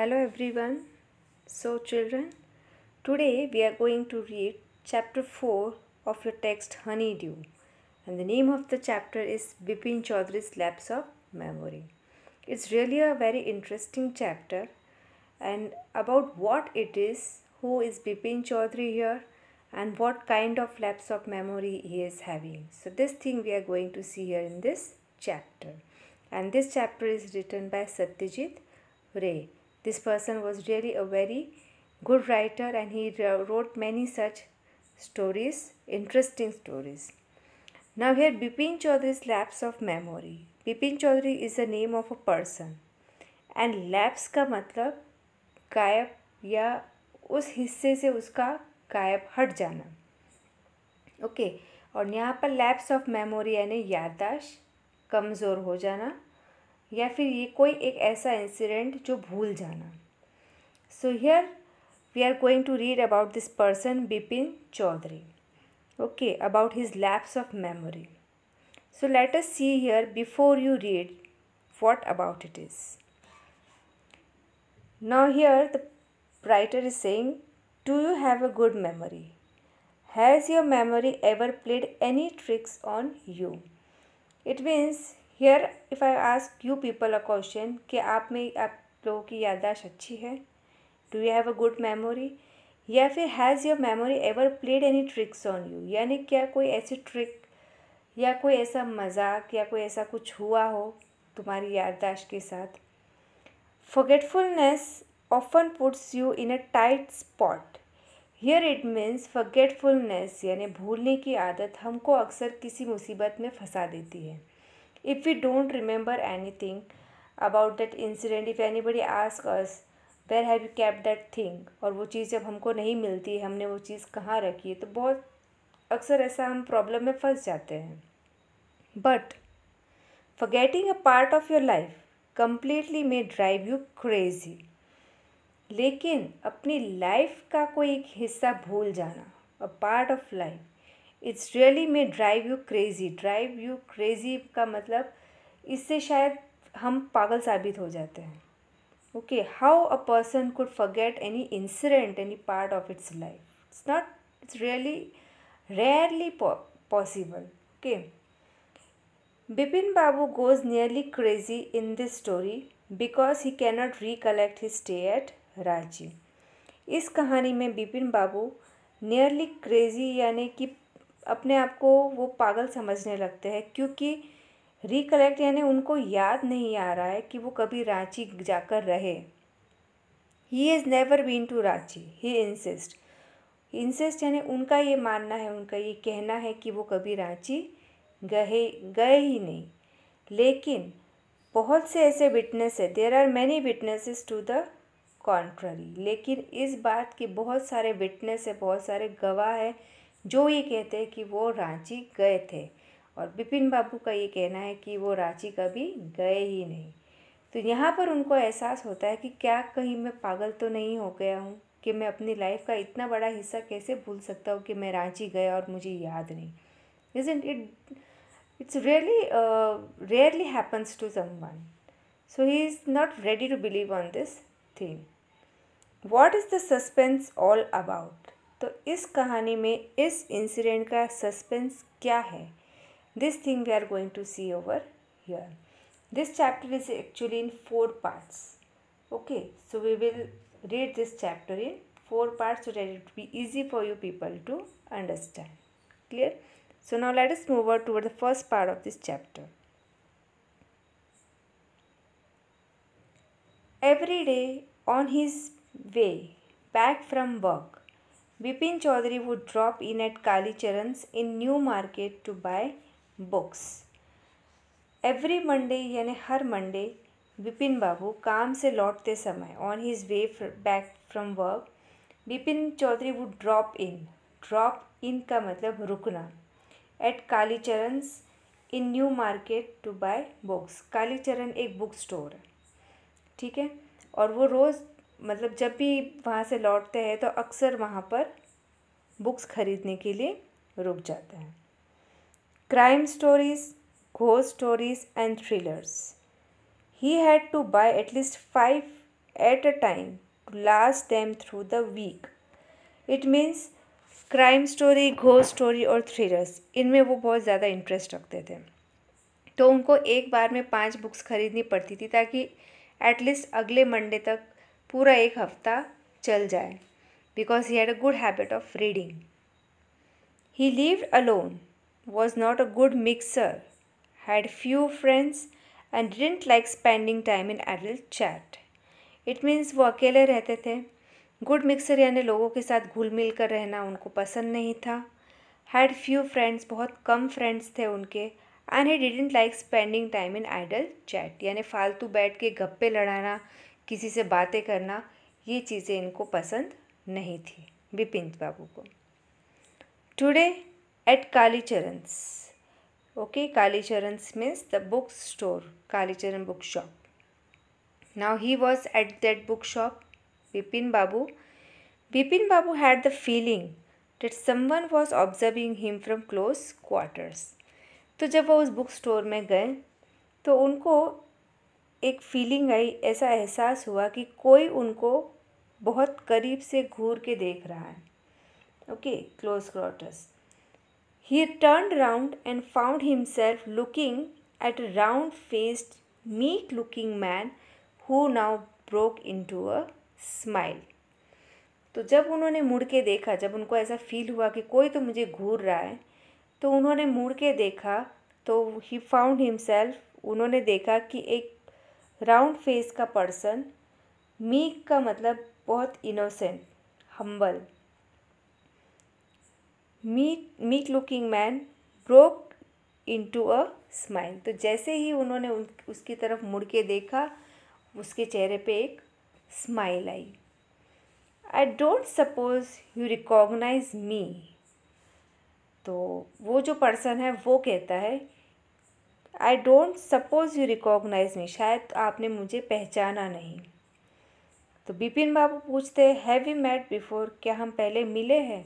Hello everyone. So children, today we are going to read chapter 4 of your text Honeydew and the name of the chapter is Bipin Chaudhary's Lapse of Memory. It's really a very interesting chapter and about what it is, who is Bipin Chaudhary here and what kind of lapse of memory he is having. So this thing we are going to see here in this chapter and this chapter is written by Satyajit Ray This person was really a very good writer and he wrote many such stories, interesting stories. Now here Bipin Chaudhary's lapse of memory. Bipin Chaudhary is the name of a person and lapse ka matlab gayab ya us hisse se uska gayab hat jana okay, और यहाँ पर lapse of memory यानी याददाश्त कमज़ोर हो जाना या फिर ये कोई एक ऐसा इंसिडेंट जो भूल जाना so here we are going to read about this person Bipin Chaudhary okay about his lapse of memory so let us see here before you read what about it is now here the writer is saying do you have a good memory has your memory ever played any tricks on you it means here if I ask you people a question कि आप में आप लोगों की याददाश्त अच्छी है do you have a good memory या फिर has your memory ever played any tricks on you यानी क्या कोई ऐसी ट्रिक या कोई ऐसा मजाक या कोई ऐसा कुछ हुआ हो तुम्हारी याददाश्त के साथ forgetfulness often puts you in a tight spot here it means forgetfulness यानी भूलने की आदत हमको अक्सर किसी मुसीबत में फंसा देती है if we don't remember anything about that incident if anybody ask us where have you kept that thing और वो चीज़ जब हमको नहीं मिलती हमने वो चीज़ कहाँ रखी है तो बहुत अक्सर ऐसा हम प्रॉब्लम में फंस जाते हैं but forgetting a part of your life completely may drive you crazy लेकिन अपनी लाइफ का कोई एक हिस्सा भूल जाना a part of life it's really may drive you crazy drive you crazy का मतलब इससे शायद हम पागल साबित हो जाते हैं okay how a person could forget any incident any part of its life it's not it's really rarely possible okay Bipin Babu goes nearly crazy in this story because he cannot recollect his stay at Ranchi इस कहानी में बिपिन बाबू nearly crazy यानी कि अपने आप को वो पागल समझने लगते हैं क्योंकि रिकलेक्ट यानी उनको याद नहीं आ रहा है कि वो कभी रांची जाकर रहे he is never been to Ranchi he insist insist यानी उनका ये मानना है उनका ये कहना है कि वो कभी रांची गए गए ही नहीं लेकिन बहुत से ऐसे विटनेस है there are many witnesses to the contrary लेकिन इस बात के बहुत सारे विटनेस है बहुत सारे गवाह है जो ये कहते हैं कि वो रांची गए थे और बिपिन बाबू का ये कहना है कि वो रांची कभी गए ही नहीं तो यहाँ पर उनको एहसास होता है कि क्या कहीं मैं पागल तो नहीं हो गया हूँ कि मैं अपनी लाइफ का इतना बड़ा हिस्सा कैसे भूल सकता हूँ कि मैं रांची गया और मुझे याद नहीं is it it's really rarely happens to someone so he is not ready to believe on this thing what is the suspense all about तो इस कहानी में इस इंसिडेंट का सस्पेंस क्या है this thing we are going to see over here this chapter is actually in four parts okay so we will read this chapter in four parts so that it be easy for you people to understand clear so now let us move our toward the first part of this chapter every day on his way back from work Bipin Chaudhary would drop in at Kalicharan's in New Market to buy books. Every Monday यानी हर Monday Vipin Babu काम से लौटते समय on his way back from work Bipin Chaudhary would drop in drop in का मतलब रुकना at Kalicharan's in New Market to buy books Kalicharan एक बुक स्टोर है ठीक है और वो रोज़ मतलब जब भी वहाँ से लौटते हैं तो अक्सर वहाँ पर बुक्स खरीदने के लिए रुक जाते हैं क्राइम स्टोरीज़ घो stories and thrillers he had to buy at least five at a time to last time through the week it means crime story घो स्टोरी और थ्रिलर्स इनमें वो बहुत ज़्यादा इंटरेस्ट रखते थे तो उनको एक बार में पांच बुक्स खरीदनी पड़ती थी ताकि एटलीस्ट अगले मंडे तक पूरा एक हफ्ता चल जाए because he had a good habit of reading he live alone was not a good mixer had few friends and didn't like spending time in adult chat it means वो अकेले रहते थे गुड मिक्सर यानी लोगों के साथ घुल मिल कर रहना उनको पसंद नहीं था हैड फ्यू फ्रेंड्स बहुत कम फ्रेंड्स थे उनके and he didn't like spending time in idle chat यानी फालतू बैठ के गप्पे लड़ाना किसी से बातें करना ये चीज़ें इनको पसंद नहीं थी बिपिन बाबू को today at Kalicharan's okay Kalicharan's means the book store Kalicharan book shop now he was at that book shop Bipin Babu Bipin Babu had the feeling that someone was observing him from close quarters तो जब वो उस बुक स्टोर में गए तो उनको एक फीलिंग आई ऐसा एहसास हुआ कि कोई उनको बहुत करीब से घूर के देख रहा है okay close quarters he turn round and found himself looking at round faced looking man who now broke into a smile तो जब उन्होंने मुड़ के देखा जब उनको ऐसा फील हुआ कि कोई तो मुझे घूर रहा है तो उन्होंने मुड़ के देखा तो ही फाउंड हिमसेल्फ उन्होंने देखा कि एक राउंड फेस का पर्सन मीक का मतलब बहुत innocent humble meek meek looking man broke to a smile तो जैसे ही उन्होंने उन उसकी तरफ मुड़ के देखा उसके चेहरे पे एक स्माइल आई I don't suppose you recognise me तो वो जो पर्सन है वो कहता है I don't suppose you recognise me शायद आपने मुझे पहचाना नहीं तो बिपिन बाबू पूछते हैव यू मेट बिफोर क्या हम पहले मिले हैं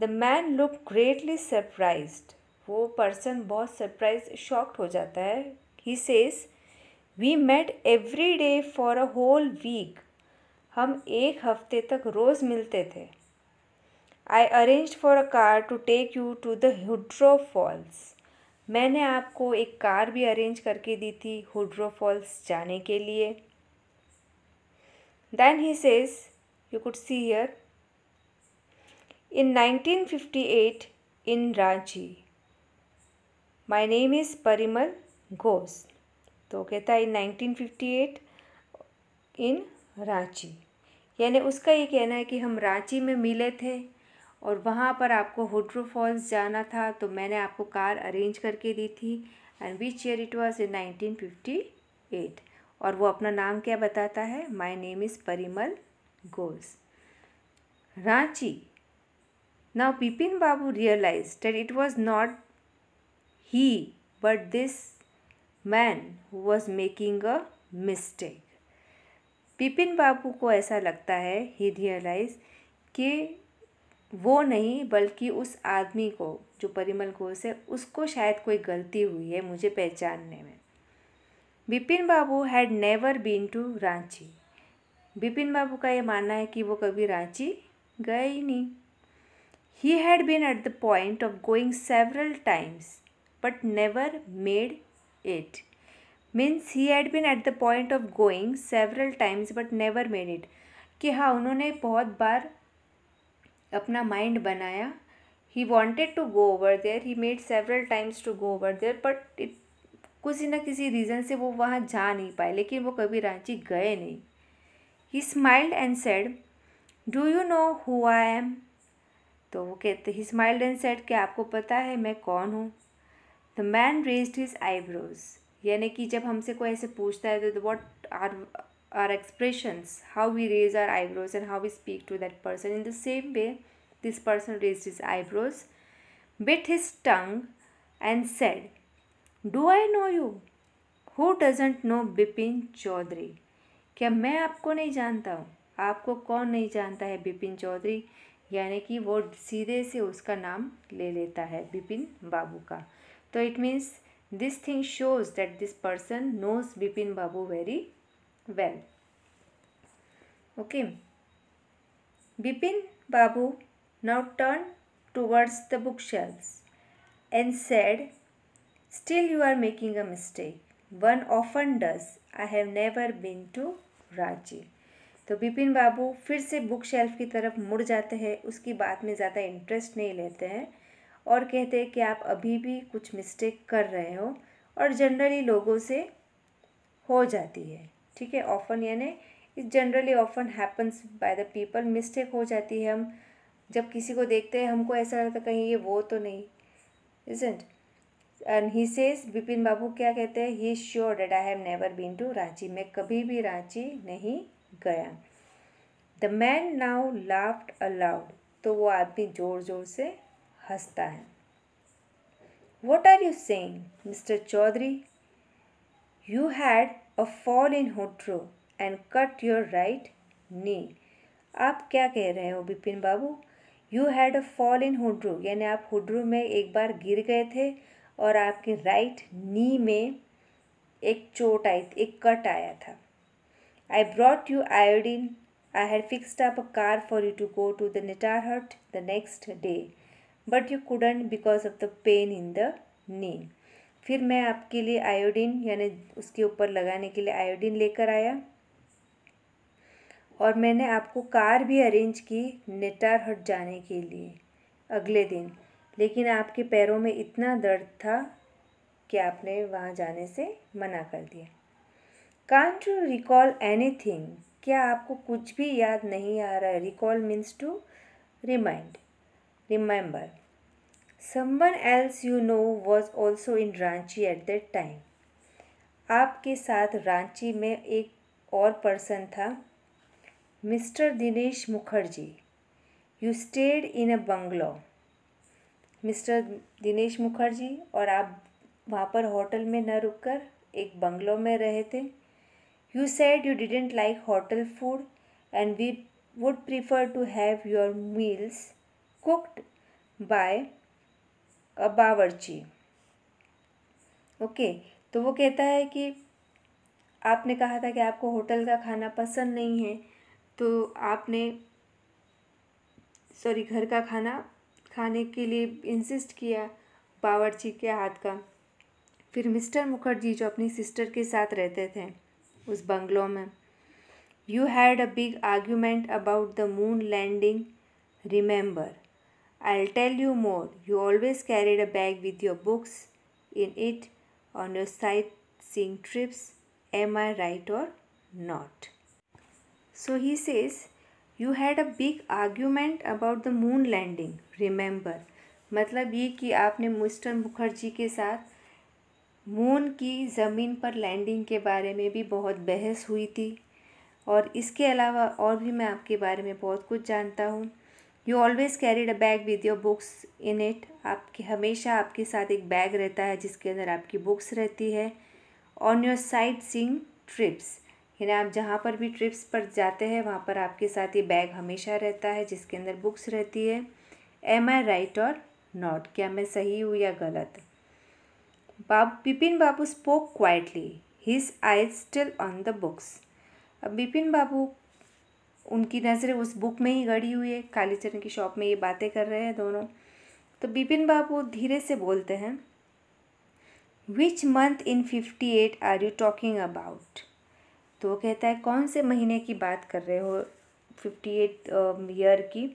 the man look greatly surprise वो पर्सन बहुत सरप्राइज शॉक्ड हो जाता है he says we met every day for a whole week हम एक हफ्ते तक रोज़ मिलते थे I arrange for a car to take you to the Hudru falls मैंने आपको एक कार भी अरेंज करके दी थी हुड्रो फॉल्स जाने के लिए then he says you could see here in 1958 in Ranchi my name is Parimal Ghosh तो कहता है इन 1958 इन रांची यानी उसका ये कहना है कि हम रांची में मिले थे और वहाँ पर आपको होड्रो फॉल्स जाना था तो मैंने आपको कार अरेंज करके दी थी and which year it was in nineteen fifty eight और वो अपना नाम क्या बताता है माई नेम इज़ परिमल गोल्स Ranchi now Bipin Babu realise that it was not he but this man who was making a mistake Bipin Babu को ऐसा लगता है ही रियलाइज कि वो नहीं बल्कि उस आदमी को जो परिमल घोष है उसको शायद कोई गलती हुई है मुझे पहचानने में Bipin Babu had never been to Ranchi Bipin Babu का ये मानना है कि वो कभी रांची गए ही नहीं he had been at the point of going several times but never made it means he had been at the point of going several times but never made it कि हाँ उन्होंने बहुत बार अपना माइंड बनाया he wanted to go over there he made several times to go over there but it किसी ना किसी रीज़न से वो वहाँ जा नहीं पाए लेकिन वो कभी रांची गए नहीं he smiled and said do you know who I am तो वो कहते ही स्माइल्ड एंड सेड कि आपको पता है मैं कौन हूँ the man raised his eyebrows यानी कि जब हमसे कोई ऐसे पूछता है तो what are our expressions, how we raise our eyebrows and how we speak to that person. In the same way, this person raised his eyebrows, bit his tongue, and said, Do I know you? Who doesn't know Bipin Chaudhary क्या मैं आपको नहीं जानता हूँ आपको कौन नहीं जानता है बिपिन चौधरी यानी कि वो सीधे से उसका नाम ले लेता है बिपिन बाबू का तो it means this thing shows that this person knows Bipin Babu very well. Okay. Bipin Babu now turned towards the bookshelves and said, Still you are making a mistake. One often does. I have never been to Ranchi. तो बिपिन बाबू फिर से book shelf की तरफ मुड़ जाते हैं उसकी बात में ज़्यादा इंटरेस्ट नहीं लेते हैं और कहते हैं कि आप अभी भी कुछ मिस्टेक कर रहे हो और जनरली लोगों से हो जाती है ठीक है ऑफन यानी it generally often happens by the people mistake हो जाती है हम जब किसी को देखते हैं हमको ऐसा लगता कहीं ये वो तो नहीं isn't and he says Bipin Babu क्या कहते हैं he sure that I have never been to Ranchi मैं कभी भी रांची नहीं गया the man now laughed aloud तो वो आदमी ज़ोर ज़ोर से हंसता है what are you saying mister Chaudhary you had a fall in Hudru and cut your right knee आप क्या कह रहे हो Bipin Babu you had a fall इन होड्रो यानी आप होड्रो में एक बार गिर गए थे और आपके राइट नी में एक चोट आई एक कट आया था I brought you iodine I had fixed up a car for you to go to the Netarhat the next day but you couldn't because of the pain in the knee फिर मैं आपके लिए iodine यानी उसके ऊपर लगाने के लिए आयोडीन लेकर आया और मैंने आपको कार भी अरेंज की नेटार हट जाने के लिए अगले दिन लेकिन आपके पैरों में इतना दर्द था कि आपने वहाँ जाने से मना कर दिया can't you recall anything क्या आपको कुछ भी याद नहीं आ रहा है recall means to remind remember someone else you know was also in Ranchi at that time आपके साथ रांची में एक और पर्सन था mister Dinesh Mukherjee you stayed in a bungalow mister Dinesh Mukherjee और आप वहाँ पर होटल में न रुककर एक बंगलो में रहे थे you said you didn't like hotel food and we would prefer to have your meals cooked by bawarchi okay तो वो कहता है कि आपने कहा था कि आपको होटल का खाना पसंद नहीं है तो आपने सॉरी घर का खाना खाने के लिए इंसिस्ट किया बावर्ची के हाथ का फिर मिस्टर मुखर्जी जो अपनी सिस्टर के साथ रहते थे उस बंगलों में you had a big argument about the moon landing remember I'll tell you more. You always carried a bag with your books in it on your sightseeing trips. Am I right or not? So he says, You had a big argument about the moon landing, remember. मतलब ये कि आपने mister Mukherjee के साथ moon की ज़मीन पर landing के बारे में भी बहुत बहस हुई थी और इसके अलावा और भी मैं आपके बारे में बहुत कुछ जानता हूँ you always carried a bag with your books in it आपके हमेशा आपके साथ एक बैग रहता है जिसके अंदर आपकी बुक्स रहती है on your sightseeing trips यानी आप जहाँ पर भी ट्रिप्स पर जाते हैं वहाँ पर आपके साथ ये बैग हमेशा रहता है जिसके अंदर बुक्स रहती है am I right or not क्या मैं सही हूँ या गलत बाब Bipin Babu spoke quietly his eye still on the books अब बिपिन बाबू उनकी नज़रें उस बुक में ही गड़ी हुई है कालीचरण की शॉप में ये बातें कर रहे हैं दोनों तो बिपिन बाबू धीरे से बोलते हैं which month in fifty eight are you talking about तो वो कहता है कौन से महीने की बात कर रहे हो फिफ्टी एट ईयर की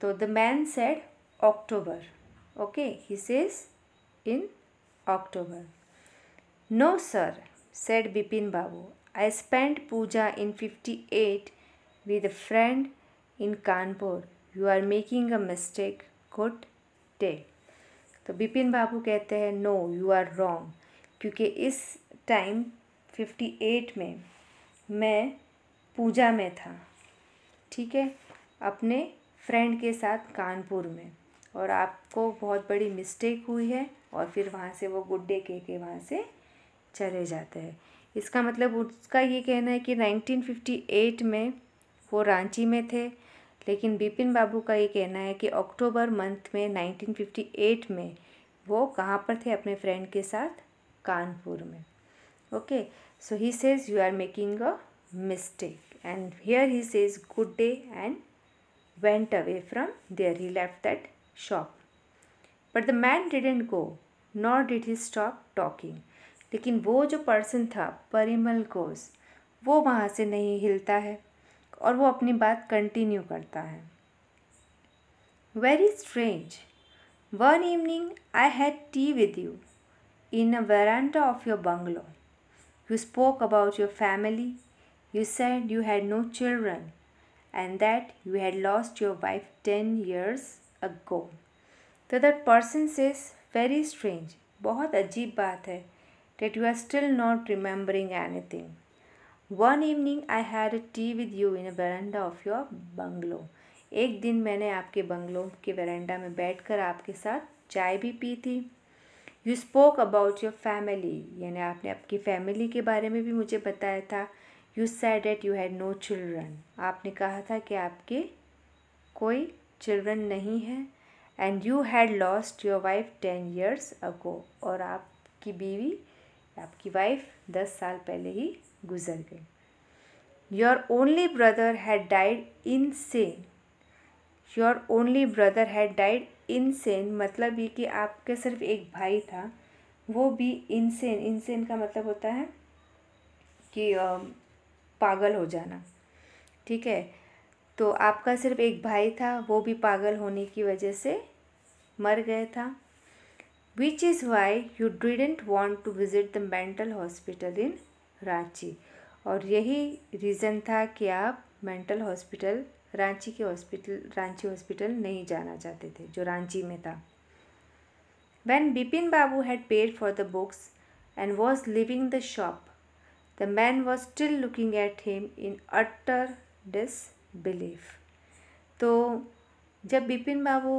तो the man said October okay he says in October no sir said Bipin Babu I spend Puja in fifty eight with a friend in Kanpur you are making a mistake good day तो बिपिन बाबू कहते हैं no you are wrong क्योंकि इस time fifty eight में मैं पूजा में था ठीक है अपने फ्रेंड के साथ कानपुर में और आपको बहुत बड़ी मिस्टेक हुई है और फिर वहाँ से वो गुड्डे कह के वहाँ से चले जाते हैं इसका मतलब उसका ये कहना है कि नाइनटीन फिफ्टी एट में वो रांची में थे लेकिन बिपिन बाबू का ये कहना है कि अक्टूबर मंथ में 1958 में वो कहाँ पर थे अपने फ्रेंड के साथ कानपुर में okay so he says you are making a mistake and here he says good day and went away from there he left that shop but the man didn't go not did he stop talking लेकिन वो जो person था परिमल घोष वो वहाँ से नहीं हिलता है और वो अपनी बात कंटिन्यू करता है very strange one evening I had tea with you in a verandah of your bungalow you spoke about your family you said you had no children and that you had lost your wife ten years ago तो that person is very strange बहुत अजीब बात है that you are still not remembering anything one evening I had tea with you in verandah of your bungalow एक दिन मैंने आपके bungalow के वरेंडा में बैठकर आपके साथ चाय भी पी थी you spoke about your family यानी आपने आपकी फैमिली के बारे में भी मुझे बताया था you said at you had no children आपने कहा था कि आपके कोई चिल्ड्रन नहीं है and you had lost your wife ten years ago और आपकी बीवी आपकी वाइफ दस साल पहले ही गुजर गई your only brother had died in सेन your only brother had died in सेन मतलब ये कि आपके सिर्फ एक भाई था वो भी इनसेन इनसेन का मतलब होता है कि पागल हो जाना ठीक है तो आपका सिर्फ एक भाई था वो भी पागल होने की वजह से मर गया था which is why you didn't want to visit the mental hospital in Ranchi और यही रीज़न था कि आप मेंटल हॉस्पिटल रांची के हॉस्पिटल रांची हॉस्पिटल नहीं जाना चाहते थे जो रांची में था when Bipin Babu had paid for the books and was leaving the shop the man was still looking at him in utter disbelief तो जब बिपिन बाबू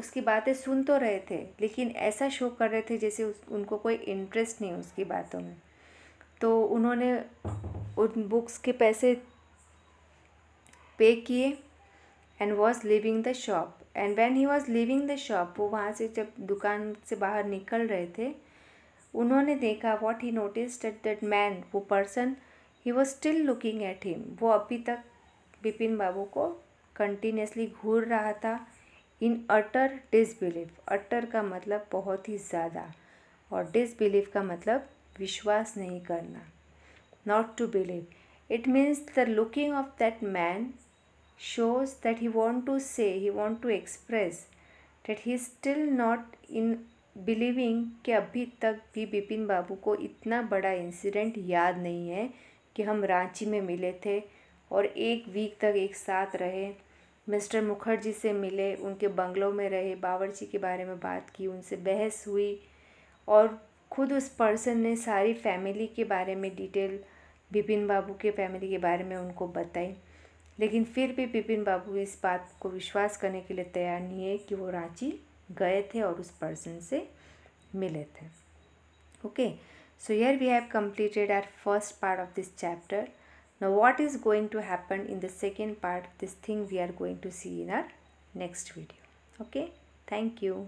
उसकी बातें सुन तो रहे थे लेकिन ऐसा शो कर रहे थे जैसे उस, उनको कोई इंटरेस्ट नहीं उसकी बातों में तो उन्होंने उन बुक्स के पैसे पे किए and was leaving the shop and when he was leaving the shop वो वहाँ से जब दुकान से बाहर निकल रहे थे उन्होंने देखा what he noticed that that man वो person he was still looking at him वो अभी तक बिपिन बाबू को कंटिन्यूसली घूर रहा था इन अटर डिसबिलीव अटर का मतलब बहुत ही ज़्यादा और डिसबिलीव का मतलब विश्वास नहीं करना not to believe it means the looking of that man shows that he want to say he want to express that he still not in believing कि अभी तक भी बिपिन बाबू को इतना बड़ा इंसिडेंट याद नहीं है कि हम रांची में मिले थे और एक वीक तक एक साथ रहे मिस्टर मुखर्जी से मिले उनके बंगलों में रहे बावर्ची के बारे में बात की उनसे बहस हुई और खुद उस पर्सन ने सारी फैमिली के बारे में डिटेल बिपिन बाबू के फैमिली के बारे में उनको बताई लेकिन फिर भी बिपिन बाबू इस बात को विश्वास करने के लिए तैयार नहीं है कि वो रांची गए थे और उस पर्सन से मिले थे okay so yeah we have completed our first part of this chapter now what is going to happen in the second part this thing we are going to see in our next video okay thank you